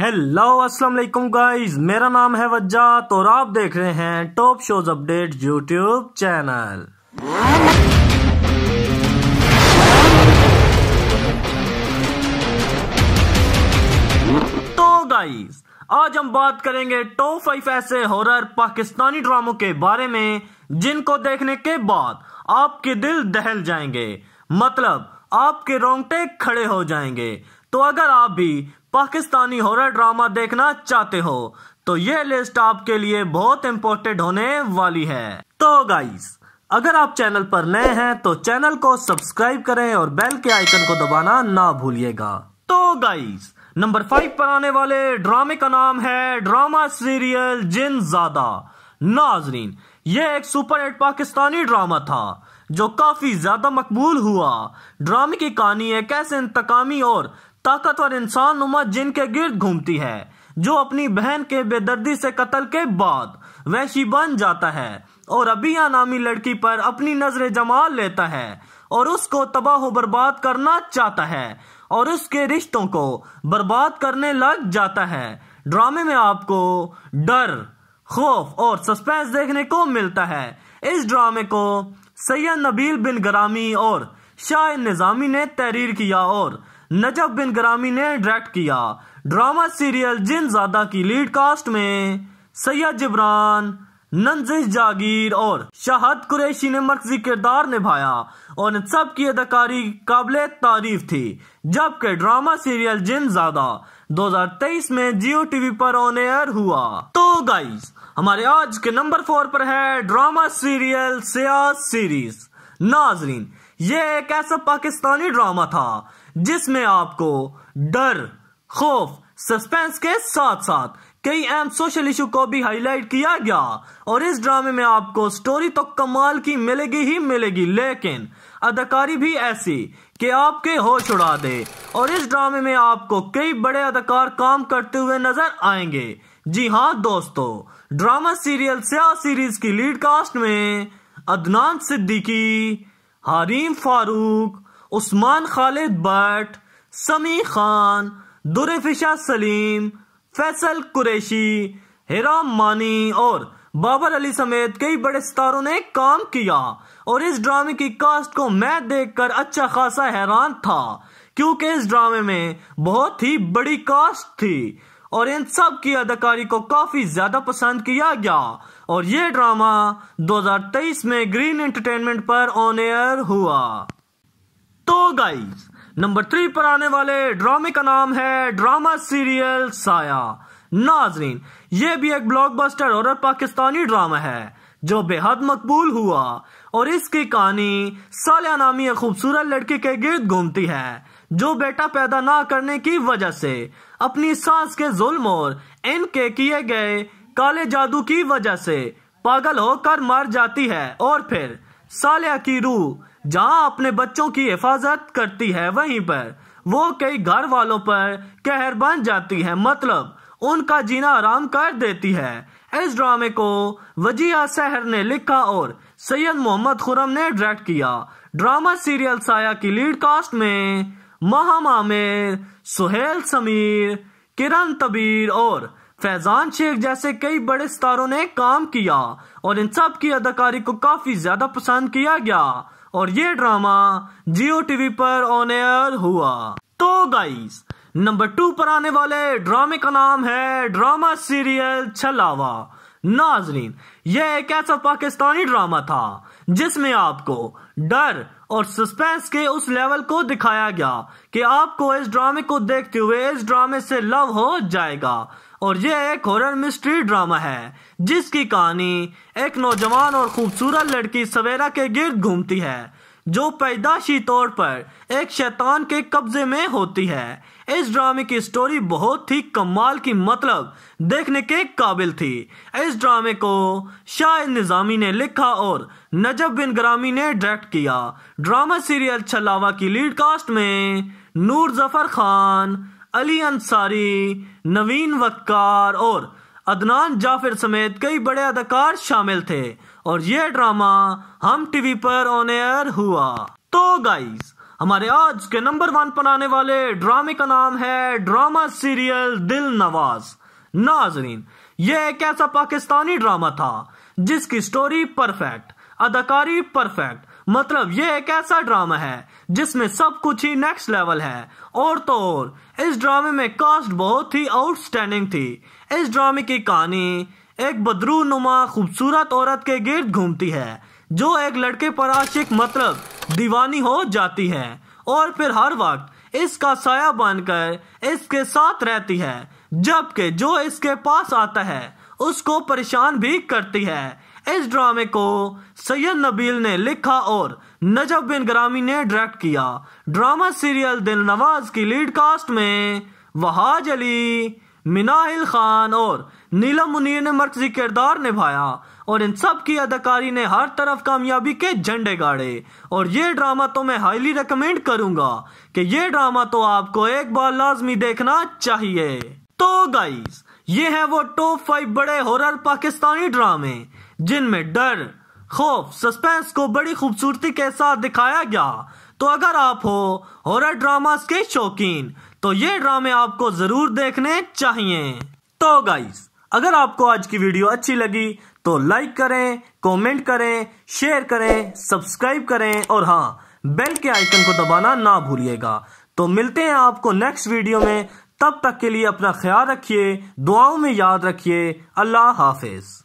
hello अस्सलाम वालेकुम guys मेरा नाम है वज्जात और आप देख रहे हैं top shows update YouTube channel तो गाइस आज हम बात करेंगे टॉप फाइव ऐसे हॉरर पाकिस्तानी ड्रामों के बारे में जिनको देखने के बाद आपके दिल दहल जाएंगे मतलब आपके रोंगटे खड़े हो जाएंगे तो अगर आप भी पाकिस्तानी हॉरर ड्रामा देखना चाहते हो तो ये लिस्ट आपके लिए बहुत इम्पोर्टेंट होने वाली है तो गाइस अगर आप चैनल पर नए हैं तो चैनल को सब्सक्राइब करें और बेल के आइकन को दबाना ना भूलिएगा तो गाइस नंबर फाइव पर आने वाले ड्रामे का नाम है ड्रामा सीरियल जिन ज्यादा नाजरीन ये एक सुपर हिट पाकिस्तानी ड्रामा था जो काफी ज्यादा मकबूल हुआ ड्रामे की कहानी एक ऐसे इंतकामी और ताकतवर इंसान नुमा जिन के गिर्द घूमती है जो अपनी बहन के बेदर्दी से कत्ल के बाद वैशी बन जाता है और अबिया नामी लड़की पर अपनी नजर जमा लेता है और उसको तबाह बर्बाद करना चाहता है और उसके रिश्तों को बर्बाद करने लग जाता है ड्रामे में आपको डर खौफ और सस्पेंस देखने को मिलता है इस ड्रामे को सैयद नबील बिन गरामी और शाह निज़ामी ने तहरीर किया और नजब बिन ग्रामी ने डायरेक्ट किया ड्रामा सीरियल जिन ज्यादा की लीड कास्ट में सैयद जिब्रान नंजिश जागीर और शाहद कुरैशी ने मर्जी किरदार निभाया और इन सब की अदाकारी काबिल तारीफ थी जबकि ड्रामा सीरियल जिन ज्यादा 2023 में जियो टीवी पर ऑन एयर हुआ तो गाइज हमारे आज के नंबर फोर पर है ड्रामा सीरियल सियास सीरीज नाजरीन ये एक ऐसा पाकिस्तानी ड्रामा था जिसमें आपको डर खौफ सस्पेंस के साथ साथ कई अहम सोशल इशू को भी हाईलाइट किया गया और इस ड्रामे में आपको स्टोरी तो कमाल की मिलेगी ही मिलेगी लेकिन अदाकारी भी ऐसी कि आपके होश उड़ा दे और इस ड्रामे में आपको कई बड़े अदाकार काम करते हुए नजर आएंगे जी हाँ दोस्तों ड्रामा सीरियल स्या सीरीज की लीड कास्ट में अदनान सिद्दीकी हरीम फारूक उस्मान खालिद भट्ट समी खान दुरफिशा सलीम फैसल कुरैशी हिराम मानी और बाबर अली समेत कई बड़े सितारों ने काम किया और इस ड्रामे की कास्ट को मैं देखकर अच्छा खासा हैरान था क्योंकि इस ड्रामे में बहुत ही बड़ी कास्ट थी और इन सब की अदाकारी को काफी ज्यादा पसंद किया गया और ये ड्रामा 2023 में ग्रीन एंटरटेनमेंट पर ऑन एयर हुआ तो गाइस नंबर थ्री पर आने वाले ड्रामे का नाम है ड्रामा सीरियल साया नाजरीन ये भी एक ब्लॉकबस्टर और पाकिस्तानी ड्रामा है जो बेहद मकबूल हुआ और इसकी कहानी सालिया नामी एक खूबसूरत लड़की के गिर्द घूमती है जो बेटा पैदा ना करने की वजह से अपनी सास के जुल्म और इनके किए गए काले जादू की वजह से पागल होकर मर जाती है और फिर सालिया की रूह जहां अपने बच्चों की हिफाजत करती है वहीं पर वो कई घर वालों पर कहर बन जाती है मतलब उनका जीना आराम कर देती है इस ड्रामे को वजिया सहर ने लिखा और सैयद मोहम्मद खुरम ने डायरेक्ट किया ड्रामा सीरियल साया की लीड कास्ट में महम आमिर सुहेल समीर किरण तबीर और फैजान शेख जैसे कई बड़े सितारों ने काम किया और इन सब की अदाकारी को काफी ज्यादा पसंद किया गया और ये ड्रामा जियो टीवी पर ऑन एयर हुआ तो गाइस नंबर टू पर आने वाले ड्रामे का नाम है ड्रामा सीरियल छलावा नाजरीन यह एक ऐसा पाकिस्तानी ड्रामा था जिसमें आपको डर और सस्पेंस के उस लेवल को दिखाया गया कि आपको इस ड्रामे को देखते हुए इस ड्रामे से लव हो जाएगा और यह एक हॉरर मिस्ट्री ड्रामा है जिसकी कहानी एक नौजवान और खूबसूरत लड़की सवेरा के गिर्द घूमती है जो पैदाशी तौर पर एक शैतान के कब्जे में होती है इस ड्रामे की स्टोरी बहुत ही कमाल की मतलब देखने के काबिल थी इस ड्रामे को शाहिद निज़ामी ने लिखा और नजब बिन ग्रामी ने डायरेक्ट किया ड्रामा सीरियल छलावा की लीड कास्ट में नूर जफर खान अली अंसारी नवीन वक्कार और अदनान जाफिर समेत कई बड़े अदाकार शामिल थे और यह ड्रामा हम टीवी पर ऑन एयर हुआ तो गाइस हमारे आज के नंबर वन पर आने वाले ड्रामे का नाम है ड्रामा सीरियल दिल नवाज नाजरीन यह एक ऐसा पाकिस्तानी ड्रामा था जिसकी स्टोरी परफेक्ट अदाकारी परफेक्ट मतलब ये एक ऐसा ड्रामा है जिसमें सब कुछ ही नेक्स्ट लेवल है और तो और इस ड्रामे में कास्ट बहुत ही आउटस्टैंडिंग थी इस ड्रामे की कहानी एक बदरू नुमा खूबसूरत औरत के गिर्द घूमती है जो एक लड़के पर आशिक मतलब दीवानी हो जाती है और फिर हर वक्त इसका साया बनकर इसके साथ रहती है जबकि जो इसके पास आता है उसको परेशान भी करती है इस ड्रामे को सैयद नबील ने लिखा और नजब बिन ग्रामी ने डायरेक्ट किया ड्रामा सीरियल दिल नवाज की लीड कास्ट में वहाज अली मिनाहिल खान और नीलम मुनीर ने मरकजी किरदार निभाया और इन सब की अदाकारी ने हर तरफ कामयाबी के झंडे गाड़े और ये ड्रामा तो मैं हाईली रिकमेंड करूंगा कि ये ड्रामा तो आपको एक बार लाजमी देखना चाहिए तो गाइज़ ये हैं वो टॉप फाइव बड़े हॉरर पाकिस्तानी ड्रामे जिनमें डर खौफ सस्पेंस को बड़ी खूबसूरती के साथ दिखाया गया तो अगर आप हो हॉरर ड्रामास के शौकीन तो ये ड्रामे आपको ज़रूर देखने चाहिए तो गाइस अगर आपको आज की वीडियो अच्छी लगी तो लाइक करें कमेंट करें शेयर करें सब्सक्राइब करें और हाँ बेल के आइकन को दबाना ना भूलिएगा तो मिलते हैं आपको नेक्स्ट वीडियो में तब तक के लिए अपना ख्याल रखिए दुआओं में याद रखिए अल्लाह हाफिज़